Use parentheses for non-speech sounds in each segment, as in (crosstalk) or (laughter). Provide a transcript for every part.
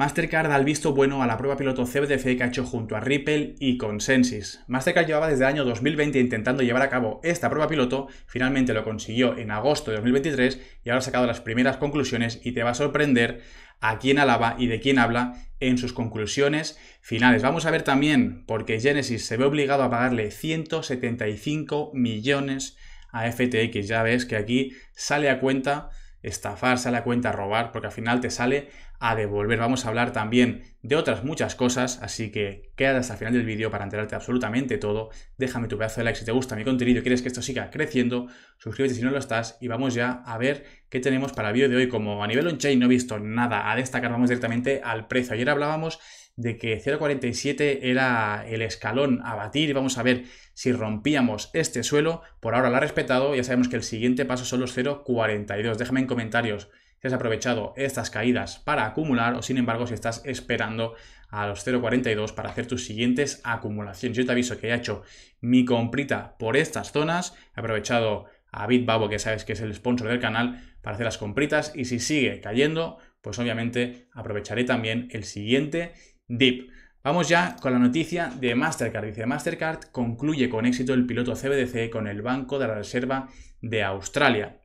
Mastercard da el visto bueno a la prueba piloto CBDC que ha hecho junto a Ripple y Consensys. Mastercard llevaba desde el año 2020 intentando llevar a cabo esta prueba piloto, finalmente lo consiguió en agosto de 2023 y ahora ha sacado las primeras conclusiones y te va a sorprender a quién alaba y de quién habla en sus conclusiones finales. Vamos a ver también por qué Genesis se ve obligado a pagarle 175 millones a FTX. Ya ves que aquí sale a cuenta estafarse a la cuenta robar, porque al final te sale a devolver. Vamos a hablar también de otras muchas cosas, así que quédate hasta el final del vídeo para enterarte absolutamente todo. Déjame tu pedazo de like si te gusta mi contenido y quieres que esto siga creciendo. Suscríbete si no lo estás y vamos ya a ver qué tenemos para el vídeo de hoy. Como a nivel on-chain no he visto nada a destacar, vamos directamente al precio. Ayer hablábamos de que 0,47 era el escalón a batir. Vamos a ver si rompíamos este suelo. Por ahora lo ha respetado. Ya sabemos que el siguiente paso son los 0,42. Déjame en comentarios si has aprovechado estas caídas para acumular o sin embargo si estás esperando a los 0.42 para hacer tus siguientes acumulaciones. Yo te aviso que he hecho mi comprita por estas zonas, he aprovechado a Bitbabo que sabes que es el sponsor del canal para hacer las compritas y si sigue cayendo pues obviamente aprovecharé también el siguiente Deep. Vamos ya con la noticia de Mastercard. Dice, Mastercard concluye con éxito el piloto CBDC con el Banco de la Reserva de Australia.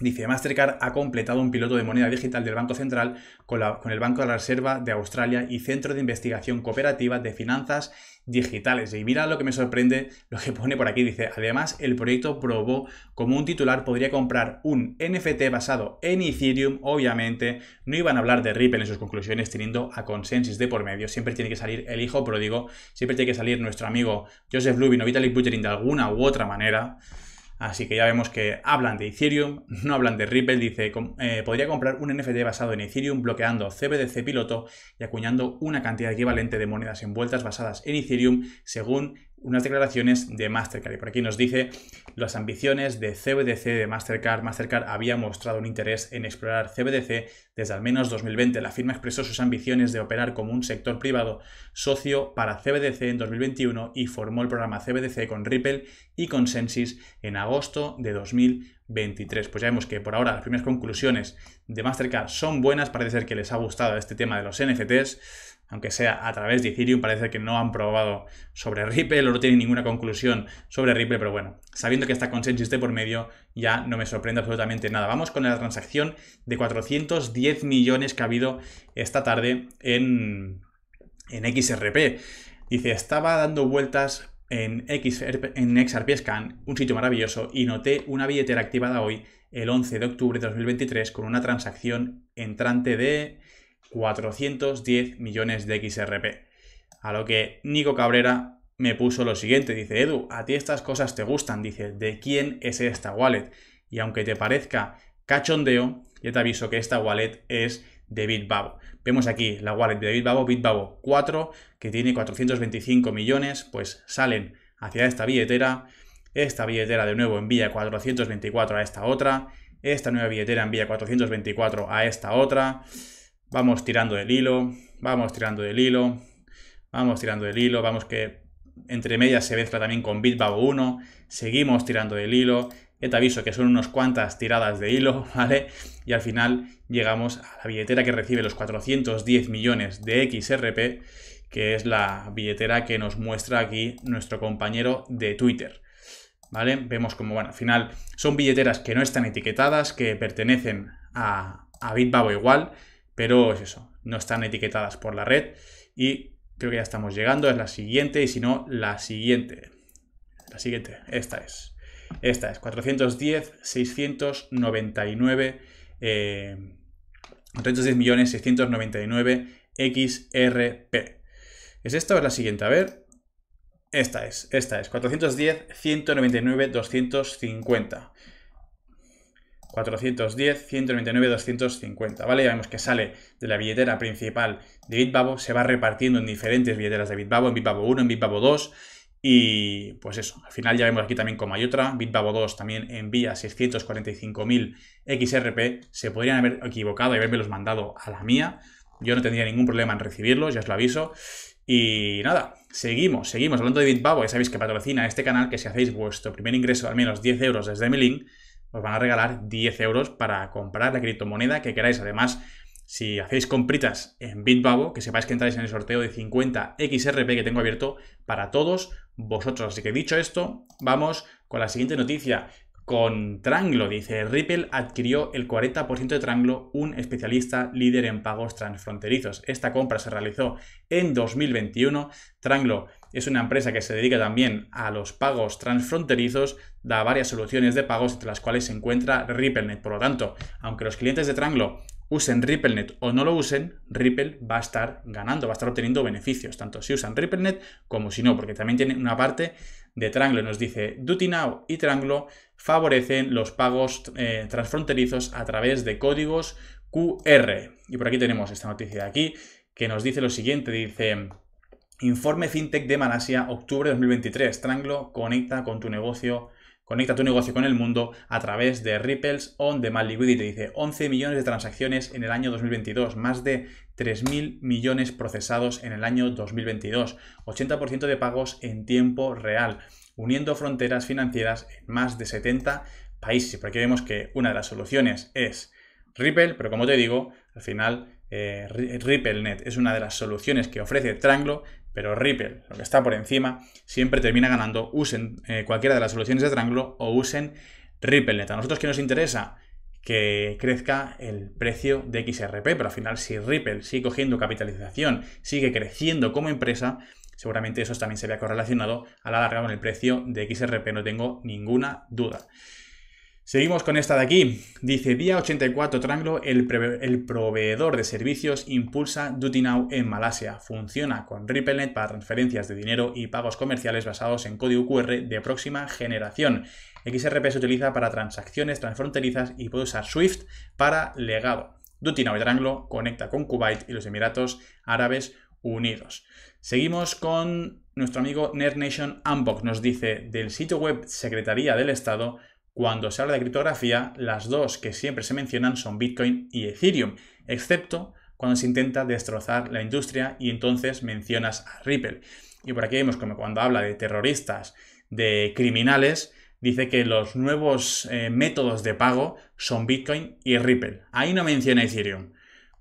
Dice, Mastercard ha completado un piloto de moneda digital del Banco Central con, la, con, el Banco de la Reserva de Australia y Centro de Investigación Cooperativa de Finanzas Digitales. Y mira lo que me sorprende, lo que pone por aquí. Dice, además el proyecto probó como un titular podría comprar un NFT basado en Ethereum. Obviamente no iban a hablar de Ripple en sus conclusiones teniendo a consensus de por medio. Siempre tiene que salir el hijo pródigo, siempre tiene que salir nuestro amigo Joseph Lubin o Vitalik Buterin de alguna u otra manera. Así que ya vemos que hablan de Ethereum, (laughs) no hablan de Ripple, dice, eh, podría comprar un NFT basado en Ethereum bloqueando CBDC piloto y acuñando una cantidad equivalente de monedas envueltas basadas en Ethereum según unas declaraciones de Mastercard. Y por aquí nos dice las ambiciones de CBDC de Mastercard. Mastercard había mostrado un interés en explorar CBDC desde al menos 2020. La firma expresó sus ambiciones de operar como un sector privado socio para CBDC en 2021 y formó el programa CBDC con Ripple y Consensus en agosto de 2023. Pues ya vemos que por ahora las primeras conclusiones de Mastercard son buenas. Parece ser que les ha gustado este tema de los NFTs aunque sea a través de Ethereum, parece que no han probado sobre Ripple o no tienen ninguna conclusión sobre Ripple, pero bueno, sabiendo que esta consenso esté por medio, ya no me sorprende absolutamente nada. Vamos con la transacción de 410 millones que ha habido esta tarde en, en XRP. Dice, estaba dando vueltas en, en XRP Scan, un sitio maravilloso, y noté una billetera activada hoy, el 11 de octubre de 2023, con una transacción entrante de 410 millones de XRP. A lo que Nico Cabrera me puso lo siguiente, dice Edu, a ti estas cosas te gustan, dice, ¿de quién es esta wallet? Y aunque te parezca cachondeo, ya te aviso que esta wallet es de Bitbabo, Vemos aquí la wallet de Bitbabo, Bitbabo 4, que tiene 425 millones, pues salen hacia esta billetera, esta billetera de nuevo envía 424 a esta otra, esta nueva billetera envía 424 a esta otra, Vamos tirando del hilo, vamos tirando del hilo, vamos tirando del hilo, vamos que entre medias se mezcla también con bitbabo 1, seguimos tirando del hilo, ya te aviso que son unas cuantas tiradas de hilo, (laughs) ¿vale? Y al final llegamos a la billetera que recibe los 410 millones de XRP, que es la billetera que nos muestra aquí nuestro compañero de Twitter. ¿Vale? Vemos como, bueno, al final son billeteras que no están etiquetadas, que pertenecen a, a igual, pero es eso, no están etiquetadas por la red y creo que ya estamos llegando, es la siguiente y si no, la siguiente. La siguiente, esta es. Esta es 410, 699, eh, millones XRP. ¿Es esta o es la siguiente? A ver. Esta es, esta es, 410, 199, 250. 410, 199, 250, ¿vale? Ya vemos que sale de la billetera principal de Bitbabo, se va repartiendo en diferentes billeteras de Bitbabo, en Bitbabo 1, en Bitbabo 2, y pues eso, al final ya vemos aquí también como hay otra, Bitbabo 2 también envía 645.000 XRP, se podrían haber equivocado y haberme los mandado a la mía, yo no tendría ningún problema en recibirlos, ya os lo aviso, y nada, seguimos, seguimos hablando de Bitbabo, ya sabéis que patrocina este canal, que si hacéis vuestro primer ingreso al menos 10 euros desde mi link, os van a regalar 10 euros para comprar la criptomoneda que queráis. Además, si hacéis compritas en Bitbabo, que sepáis que entráis en el sorteo de 50 XRP que tengo abierto para todos vosotros. Así que dicho esto, vamos con la siguiente noticia. Con Tranglo, dice, Ripple adquirió el 40% de Tranglo, un especialista líder en pagos transfronterizos. Esta compra se realizó en 2021. Tranglo es una empresa que se dedica también a los pagos transfronterizos, da varias soluciones de pagos entre las cuales se encuentra RippleNet. Por lo tanto, aunque los clientes de Tranglo usen RippleNet o no lo usen, Ripple va a estar ganando, va a estar obteniendo beneficios, tanto si usan RippleNet como si no, porque también tiene una parte de Tranglo. Nos dice DutyNow y Tranglo favorecen los pagos eh, transfronterizos a través de códigos QR. Y por aquí tenemos esta noticia de aquí que nos dice lo siguiente, dice... Informe FinTech de Malasia, octubre de 2023. Tranglo conecta con tu negocio, conecta tu negocio con el mundo a través de Ripples On Demand Liquidity. Dice 11 millones de transacciones en el año 2022, más de 3.000 millones procesados en el año 2022, 80% de pagos en tiempo real, uniendo fronteras financieras en más de 70 países. Porque vemos que una de las soluciones es Ripple, pero como te digo, al final eh, RippleNet es una de las soluciones que ofrece Tranglo pero Ripple, lo que está por encima, siempre termina ganando. Usen eh, cualquiera de las soluciones de Triángulo o usen RippleNet. A nosotros que nos interesa que crezca el precio de XRP, pero al final si Ripple sigue cogiendo capitalización, sigue creciendo como empresa, seguramente eso también se vea correlacionado a la larga con el precio de XRP, no tengo ninguna duda. Seguimos con esta de aquí. Dice, día 84, Tranglo, el, proveedor de servicios impulsa DutyNow en Malasia. Funciona con RippleNet para transferencias de dinero y pagos comerciales basados en código QR de próxima generación. XRP se utiliza para transacciones transfronterizas y puede usar Swift para legado. DutyNow y Tranglo conecta con Kuwait y los Emiratos Árabes Unidos. Seguimos con nuestro amigo NerdNation Unbox. Nos dice, del sitio web Secretaría del Estado cuando se habla de criptografía, las dos que siempre se mencionan son Bitcoin y Ethereum, excepto cuando se intenta destrozar la industria y entonces mencionas a Ripple. Y por aquí vemos como cuando habla de terroristas, de criminales, dice que los nuevos eh, métodos de pago son Bitcoin y Ripple. Ahí no menciona Ethereum.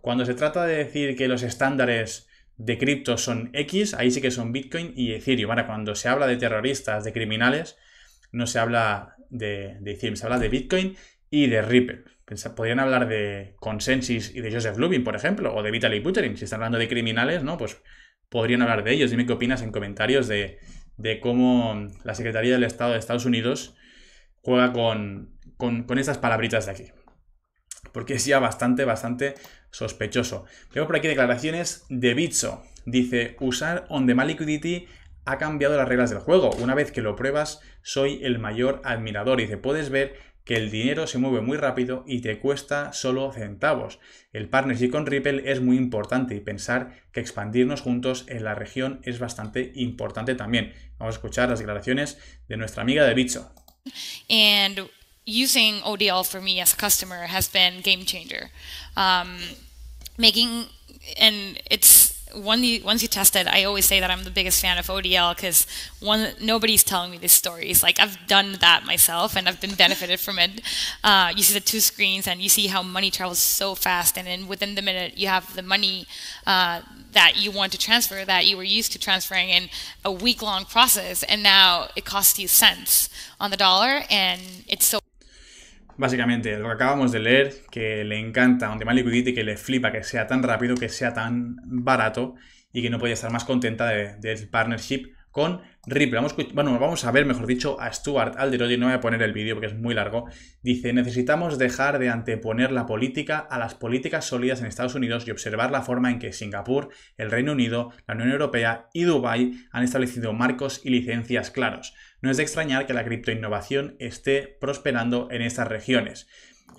Cuando se trata de decir que los estándares de cripto son X, ahí sí que son Bitcoin y Ethereum. Ahora, cuando se habla de terroristas, de criminales, no se habla de, de se habla de Bitcoin y de Ripple. Podrían hablar de Consensus y de Joseph Lubin, por ejemplo, o de Vitalik Buterin. Si están hablando de criminales, ¿no? Pues podrían hablar de ellos. Dime qué opinas en comentarios de, cómo la Secretaría del Estado de Estados Unidos juega con, con, con, estas palabritas de aquí. Porque es ya bastante, bastante sospechoso. Tengo por aquí declaraciones de Bitso. Dice, usar on-demand liquidity ha cambiado las reglas del juego. Una vez que lo pruebas, soy el mayor admirador. Y te puedes ver que el dinero se mueve muy rápido y te cuesta solo centavos. El partnership con Ripple es muy importante y pensar que expandirnos juntos en la región es bastante importante también. Vamos a escuchar las declaraciones de nuestra amiga de Bicho. And using ODL for me as a customer has been game changer. Um, making and it's once you, once you test it, I always say that I'm the biggest fan of ODL because one nobody's telling me these stories. Like I've done that myself, and I've been benefited from it. Uh, you see the two screens, and you see how money travels so fast, and then within the minute, you have the money uh, that you want to transfer that you were used to transferring in a week-long process, and now it costs you cents on the dollar, and it's so Básicamente, lo que acabamos de leer, que le encanta a un tema liquidity, que le flipa que sea tan rápido, que sea tan barato y que no podía estar más contenta del partnership con Ripple, vamos, bueno, vamos a ver, mejor dicho, a Stuart Alderotti. no voy a poner el vídeo porque es muy largo, dice, necesitamos dejar de anteponer la política a las políticas sólidas en Estados Unidos y observar la forma en que Singapur, el Reino Unido, la Unión Europea y Dubái han establecido marcos y licencias claros. No es de extrañar que la criptoinnovación esté prosperando en estas regiones.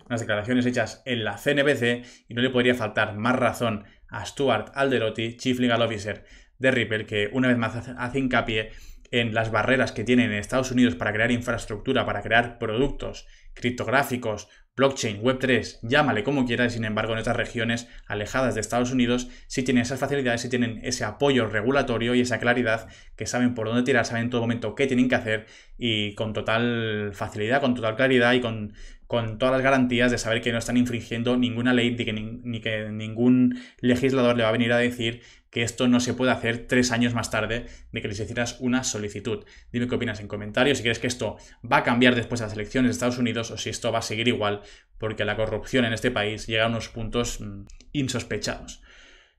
Unas declaraciones hechas en la CNBC y no le podría faltar más razón a Stuart Alderotti, Chief Legal Officer de Ripple, que una vez más hace hincapié en las barreras que tienen en Estados Unidos para crear infraestructura, para crear productos criptográficos, blockchain, web3, llámale como quieras, sin embargo en otras regiones alejadas de Estados Unidos sí tienen esas facilidades, sí tienen ese apoyo regulatorio y esa claridad que saben por dónde tirar, saben en todo momento qué tienen que hacer y con total facilidad, con total claridad y con con todas las garantías de saber que no están infringiendo ninguna ley ni que, ningún legislador le va a venir a decir que esto no se puede hacer tres años más tarde de que les hicieras una solicitud. Dime qué opinas en comentarios, si crees que esto va a cambiar después de las elecciones de Estados Unidos o si esto va a seguir igual, porque la corrupción en este país llega a unos puntos mm, insospechados.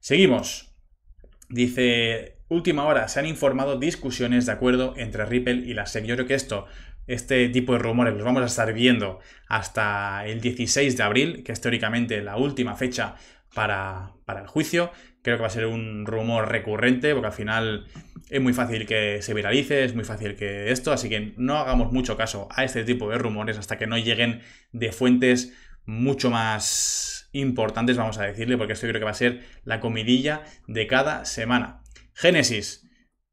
Seguimos. Dice, última hora, se han informado discusiones de acuerdo entre Ripple y la SEC. Yo creo que esto este tipo de rumores los pues vamos a estar viendo hasta el 16 de abril, que es teóricamente la última fecha para, el juicio. Creo que va a ser un rumor recurrente, porque al final es muy fácil que se viralice, es muy fácil que esto, así que no hagamos mucho caso a este tipo de rumores hasta que no lleguen de fuentes mucho más importantes, vamos a decirle, porque esto creo que va a ser la comidilla de cada semana. Génesis,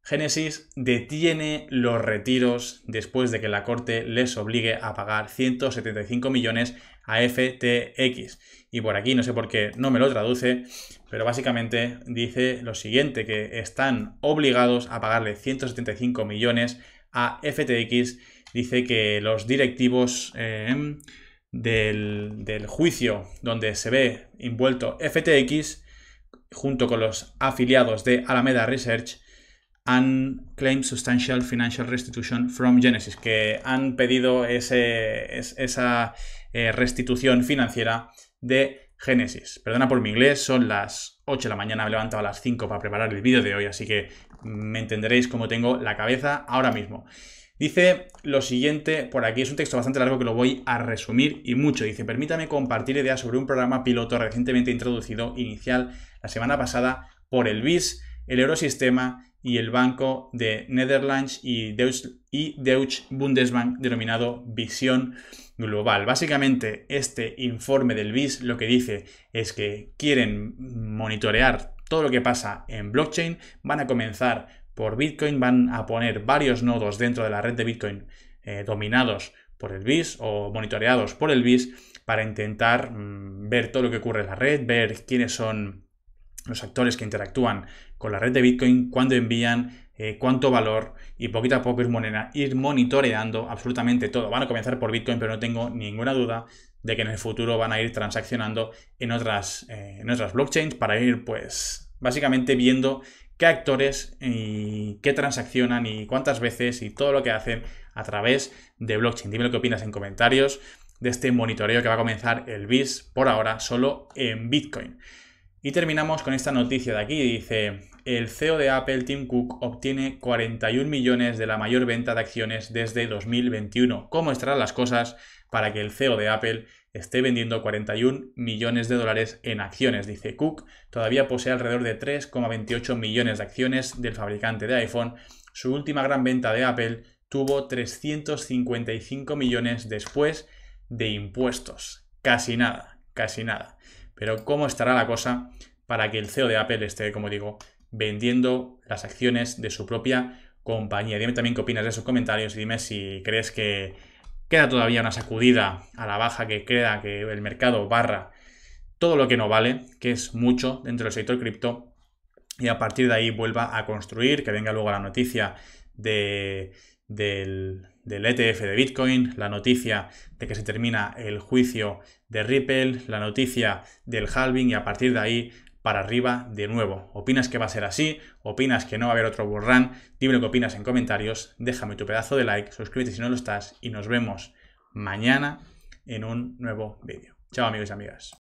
Génesis detiene los retiros después de que la Corte les obligue a pagar 175 millones a FTX. Y por aquí no sé por qué no me lo traduce, pero básicamente dice lo siguiente, que están obligados a pagarle 175 millones a FTX. Dice que los directivos eh, del, del juicio donde se ve envuelto FTX, junto con los afiliados de Alameda Research, han substantial financial restitution from Genesis, que han pedido ese, esa eh, restitución financiera de Genesis. Perdona por mi inglés, son las 8 de la mañana, me he levantado a las 5 para preparar el vídeo de hoy, así que me entenderéis cómo tengo la cabeza ahora mismo. Dice lo siguiente por aquí, es un texto bastante largo que lo voy a resumir y mucho. Dice, permítame compartir ideas sobre un programa piloto recientemente introducido inicial la semana pasada por el BIS, el Eurosistema y el Banco de Netherlands y Deutsche, Bundesbank denominado Visión Global. Básicamente, este informe del BIS lo que dice es que quieren monitorear todo lo que pasa en blockchain, van a comenzar por Bitcoin, van a poner varios nodos dentro de la red de Bitcoin eh, dominados por el BIS o monitoreados por el BIS para intentar mm, ver todo lo que ocurre en la red, ver quiénes son los actores que interactúan con la red de Bitcoin, cuándo envían, eh, cuánto valor y poquito a poco ir, monitoreando absolutamente todo. Van a comenzar por Bitcoin, pero no tengo ninguna duda de que en el futuro van a ir transaccionando en otras, eh, en blockchains para ir pues básicamente viendo qué actores y qué transaccionan y cuántas veces y todo lo que hacen a través de blockchain. Dime lo que opinas en comentarios de este monitoreo que va a comenzar el BIS por ahora solo en Bitcoin. Y terminamos con esta noticia de aquí. Dice, el CEO de Apple, Tim Cook, obtiene 41 millones de la mayor venta de acciones desde 2021. ¿Cómo estarán las cosas para que el CEO de Apple esté vendiendo 41 millones de dólares en acciones? Dice Cook, todavía posee alrededor de 3,28 millones de acciones del fabricante de iPhone. Su última gran venta de Apple tuvo 355 millones después de impuestos. Casi nada, casi nada. Pero ¿cómo estará la cosa para que el CEO de Apple esté, como digo, vendiendo las acciones de su propia compañía? Dime también qué opinas de esos comentarios y dime si crees que queda todavía una sacudida a la baja que queda, que el mercado barra todo lo que no vale, que es mucho dentro del sector cripto, y a partir de ahí vuelva a construir, que venga luego la noticia de, del, del ETF de Bitcoin, la noticia de que se termina el juicio de Ripple, la noticia del halving y a partir de ahí para arriba de nuevo. ¿Opinas que va a ser así? ¿Opinas que no va a haber otro run? Dime lo que opinas en comentarios, déjame tu pedazo de like, suscríbete si no lo estás y nos vemos mañana en un nuevo vídeo. Chao amigos y amigas.